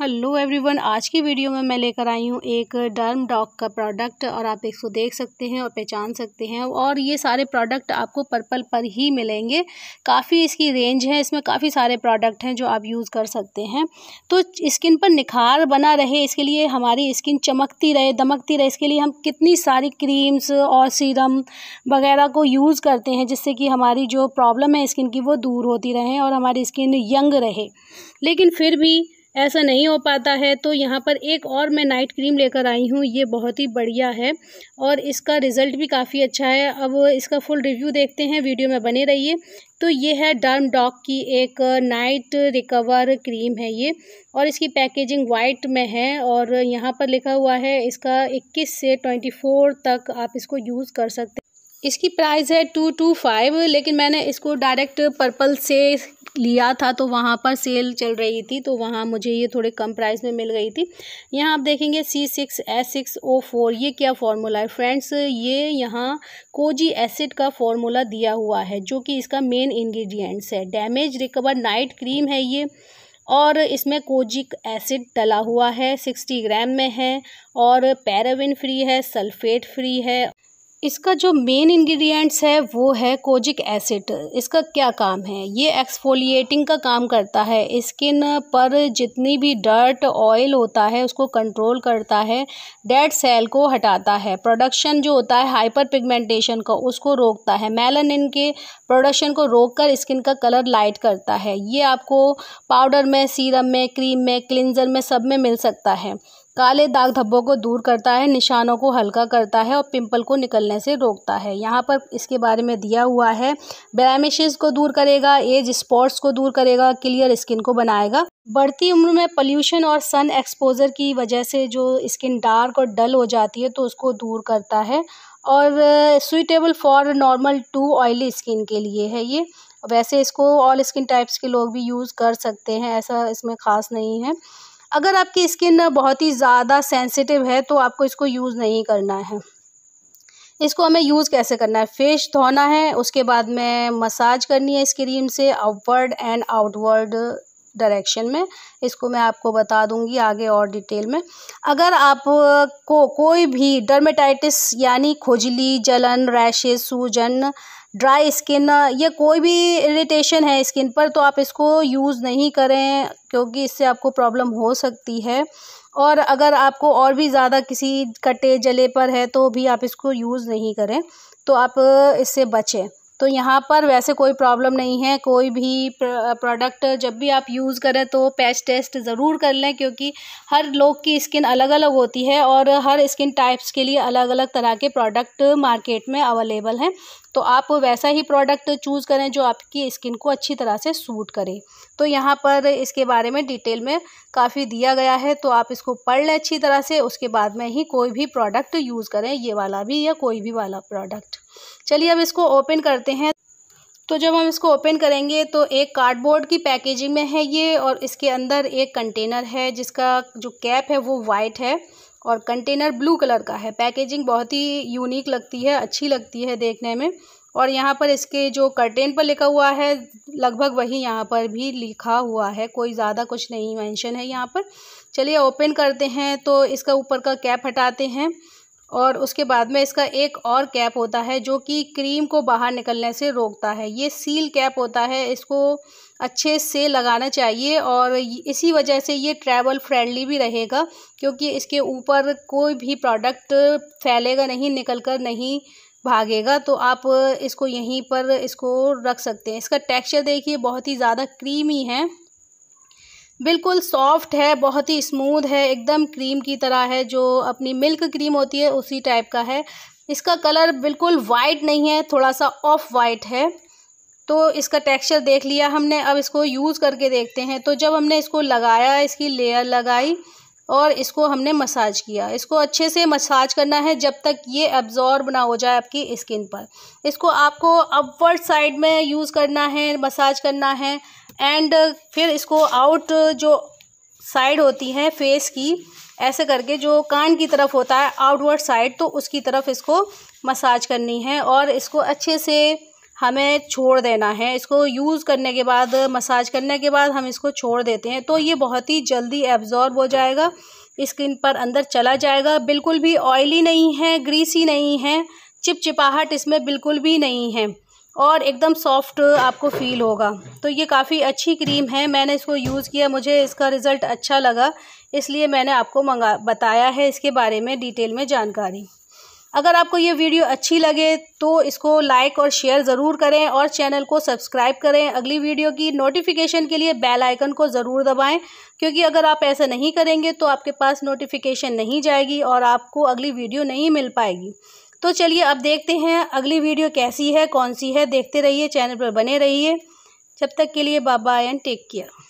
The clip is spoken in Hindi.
हेलो एवरीवन आज की वीडियो में मैं लेकर आई हूँ एक डर्म डॉग का प्रोडक्ट और आप इसको देख सकते हैं और पहचान सकते हैं और ये सारे प्रोडक्ट आपको पर्पल पर ही मिलेंगे काफ़ी इसकी रेंज है इसमें काफ़ी सारे प्रोडक्ट हैं जो आप यूज़ कर सकते हैं तो स्किन पर निखार बना रहे इसके लिए हमारी स्किन चमकती रहे दमकती रहे इसके लिए हम कितनी सारी क्रीम्स और सीरम वगैरह को यूज़ करते हैं जिससे कि हमारी जो प्रॉब्लम है स्किन की वो दूर होती रहे और हमारी स्किन यंग रहे लेकिन फिर भी ऐसा नहीं हो पाता है तो यहाँ पर एक और मैं नाइट क्रीम लेकर आई हूँ ये बहुत ही बढ़िया है और इसका रिज़ल्ट भी काफ़ी अच्छा है अब इसका फुल रिव्यू देखते हैं वीडियो में बने रहिए तो ये है डर्म डॉग की एक नाइट रिकवर क्रीम है ये और इसकी पैकेजिंग वाइट में है और यहाँ पर लिखा हुआ है इसका इक्कीस से ट्वेंटी तक आप इसको यूज़ कर सकते हैं इसकी प्राइस है टू टू फाइव लेकिन मैंने इसको डायरेक्ट पर्पल से लिया था तो वहाँ पर सेल चल रही थी तो वहाँ मुझे ये थोड़े कम प्राइस में मिल गई थी यहाँ आप देखेंगे C six S six O four ये क्या फार्मूला है फ्रेंड्स ये यहाँ कोजी एसिड का फार्मूला दिया हुआ है जो कि इसका मेन इंग्रेडिएंट्स है डैमेज रिकवर नाइट क्रीम है ये और इसमें कोजिक एसिड डला हुआ है सिक्सटी ग्राम में है और पैराविन फ्री है सल्फेट फ्री है इसका जो मेन इंग्रेडिएंट्स है वो है कोजिक एसिड इसका क्या काम है ये एक्सफोलिएटिंग का काम करता है स्किन पर जितनी भी डर्ट ऑयल होता है उसको कंट्रोल करता है डेड सेल को हटाता है प्रोडक्शन जो होता है हाइपर पिगमेंटेशन का उसको रोकता है मेलानिन के प्रोडक्शन को रोककर स्किन का कलर लाइट करता है ये आपको पाउडर में सीरम में क्रीम में क्लिनजर में सब में मिल सकता है काले दाग धब्बों को दूर करता है निशानों को हल्का करता है और पिंपल को निकलने से रोकता है यहाँ पर इसके बारे में दिया हुआ है ब्लैमिशेज को दूर करेगा एज स्पॉट्स को दूर करेगा क्लियर स्किन को बनाएगा बढ़ती उम्र में पल्यूशन और सन एक्सपोजर की वजह से जो स्किन डार्क और डल हो जाती है तो उसको दूर करता है और suitable for normal to oily skin के लिए है ये वैसे इसको ऑल स्किन टाइप्स के लोग भी यूज़ कर सकते हैं ऐसा इसमें ख़ास नहीं है अगर आपकी स्किन बहुत ही ज़्यादा सेंसिटिव है तो आपको इसको यूज़ नहीं करना है इसको हमें यूज़ कैसे करना है फेस धोना है उसके बाद में मसाज करनी है इस क्रीम से अपवर्ड एंड आउटवर्ड डायरेक्शन में इसको मैं आपको बता दूंगी आगे और डिटेल में अगर आप को कोई भी डर्मेटाइटिस यानी खुजली जलन रैशेज सूजन ड्राई स्किन या कोई भी इरिटेशन है स्किन पर तो आप इसको यूज़ नहीं करें क्योंकि इससे आपको प्रॉब्लम हो सकती है और अगर आपको और भी ज़्यादा किसी कटे जले पर है तो भी आप इसको यूज़ नहीं करें तो आप इससे बचें तो यहाँ पर वैसे कोई प्रॉब्लम नहीं है कोई भी प्रोडक्ट जब भी आप यूज़ करें तो पैच टेस्ट ज़रूर कर लें क्योंकि हर लोग की स्किन अलग अलग होती है और हर स्किन टाइप्स के लिए अलग अलग तरह के प्रोडक्ट मार्केट में अवेलेबल हैं तो आप वैसा ही प्रोडक्ट चूज़ करें जो आपकी स्किन को अच्छी तरह से सूट करे तो यहाँ पर इसके बारे में डिटेल में काफ़ी दिया गया है तो आप इसको पढ़ लें अच्छी तरह से उसके बाद में ही कोई भी प्रोडक्ट यूज़ करें ये वाला भी या कोई भी वाला प्रोडक्ट चलिए अब इसको ओपन करते हैं तो जब हम इसको ओपन करेंगे तो एक कार्डबोर्ड की पैकेजिंग में है ये और इसके अंदर एक कंटेनर है जिसका जो कैप है वो वाइट है और कंटेनर ब्लू कलर का है पैकेजिंग बहुत ही यूनिक लगती है अच्छी लगती है देखने में और यहाँ पर इसके जो कर्टेन पर लिखा हुआ है लगभग वही यहाँ पर भी लिखा हुआ है कोई ज़्यादा कुछ नहीं मेंशन है यहाँ पर चलिए ओपन करते हैं तो इसका ऊपर का कैप हटाते हैं और उसके बाद में इसका एक और कैप होता है जो कि क्रीम को बाहर निकलने से रोकता है ये सील कैप होता है इसको अच्छे से लगाना चाहिए और इसी वजह से ये ट्रैवल फ्रेंडली भी रहेगा क्योंकि इसके ऊपर कोई भी प्रोडक्ट फैलेगा नहीं निकल कर नहीं भागेगा तो आप इसको यहीं पर इसको रख सकते हैं इसका टेक्सचर देखिए बहुत ही ज़्यादा क्रीमी है बिल्कुल सॉफ्ट है बहुत ही स्मूथ है एकदम क्रीम की तरह है जो अपनी मिल्क क्रीम होती है उसी टाइप का है इसका कलर बिल्कुल वाइट नहीं है थोड़ा सा ऑफ वाइट है तो इसका टेक्सचर देख लिया हमने अब इसको यूज़ करके देखते हैं तो जब हमने इसको लगाया इसकी लेयर लगाई और इसको हमने मसाज किया इसको अच्छे से मसाज करना है जब तक ये एब्जॉर्ब ना हो जाए आपकी स्किन पर इसको आपको अपवर्ड साइड में यूज़ करना है मसाज करना है एंड uh, फिर इसको आउट uh, जो साइड होती है फेस की ऐसे करके जो कान की तरफ होता है आउटवर्ड साइड तो उसकी तरफ इसको मसाज करनी है और इसको अच्छे से हमें छोड़ देना है इसको यूज़ करने के बाद मसाज करने के बाद हम इसको छोड़ देते हैं तो ये बहुत ही जल्दी एब्ज़ॉर्ब हो जाएगा स्किन पर अंदर चला जाएगा बिल्कुल भी ऑयली नहीं है ग्रीसी नहीं है चिपचिपाहट इसमें बिल्कुल भी नहीं है और एकदम सॉफ्ट आपको फील होगा तो ये काफ़ी अच्छी क्रीम है मैंने इसको यूज़ किया मुझे इसका रिज़ल्ट अच्छा लगा इसलिए मैंने आपको मंगा बताया है इसके बारे में डिटेल में जानकारी अगर आपको ये वीडियो अच्छी लगे तो इसको लाइक और शेयर ज़रूर करें और चैनल को सब्सक्राइब करें अगली वीडियो की नोटिफिकेशन के लिए बेल आइकन को ज़रूर दबाएं क्योंकि अगर आप ऐसा नहीं करेंगे तो आपके पास नोटिफिकेशन नहीं जाएगी और आपको अगली वीडियो नहीं मिल पाएगी तो चलिए अब देखते हैं अगली वीडियो कैसी है कौन सी है देखते रहिए चैनल पर बने रहिए जब तक के लिए बाय एंड टेक केयर